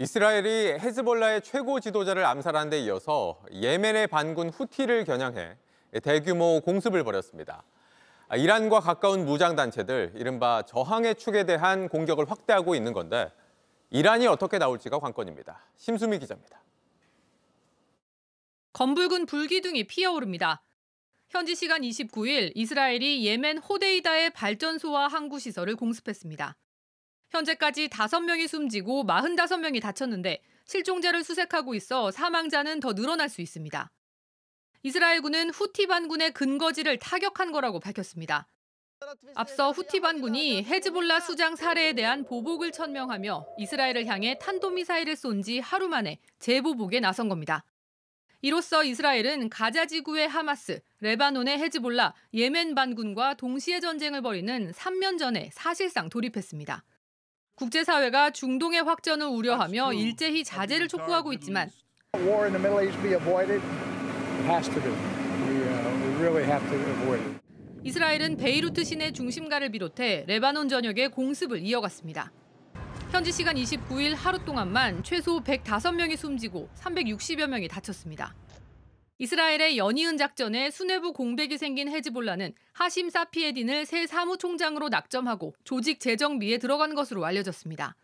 이스라엘이 헤즈볼라의 최고 지도자를 암살한 데 이어서 예멘의 반군 후티를 겨냥해 대규모 공습을 벌였습니다. 아, 이란과 가까운 무장단체들, 이른바 저항의 축에 대한 공격을 확대하고 있는 건데 이란이 어떻게 나올지가 관건입니다. 심수미 기자입니다. 검붉은 불기둥이 피어오릅니다. 현지 시간 29일 이스라엘이 예멘 호데이다의 발전소와 항구시설을 공습했습니다. 현재까지 5명이 숨지고 45명이 다쳤는데 실종자를 수색하고 있어 사망자는 더 늘어날 수 있습니다. 이스라엘군은 후티 반군의 근거지를 타격한 거라고 밝혔습니다. 앞서 후티 반군이 헤즈볼라 수장 살해에 대한 보복을 천명하며 이스라엘을 향해 탄도미사일을 쏜 지 하루 만에 재보복에 나선 겁니다. 이로써 이스라엘은 가자 지구의 하마스, 레바논의 헤즈볼라, 예멘 반군과 동시에 전쟁을 벌이는 3년 전에 사실상 돌입했습니다. 국제사회가 중동의 확전을 우려하며 일제히 자제를 촉구하고 있지만 uh, 이스라엘은 베이루트 시내 중심가를 비롯해 레바논 전역에 공습을 이어갔습니다. 현지 시간 29일 하루 동안만 최소 105명이 숨지고 360여 명이 다쳤습니다. 이스라엘의 연이은 작전에 수뇌부 공백이 생긴 헤즈볼라는 하심 사피에딘을 새 사무총장으로 낙점하고 조직 재정비에 들어간 것으로 알려졌습니다.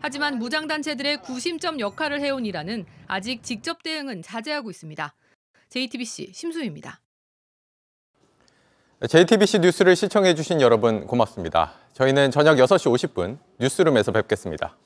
하지만 무장단체들의 구심점 역할을 해온 이라는 아직 직접 대응은 자제하고 있습니다. JTBC 심수입니다. JTBC 뉴스를 시청해주신 여러분 고맙습니다. 저희는 저녁 6시 50분 뉴스룸에서 뵙겠습니다.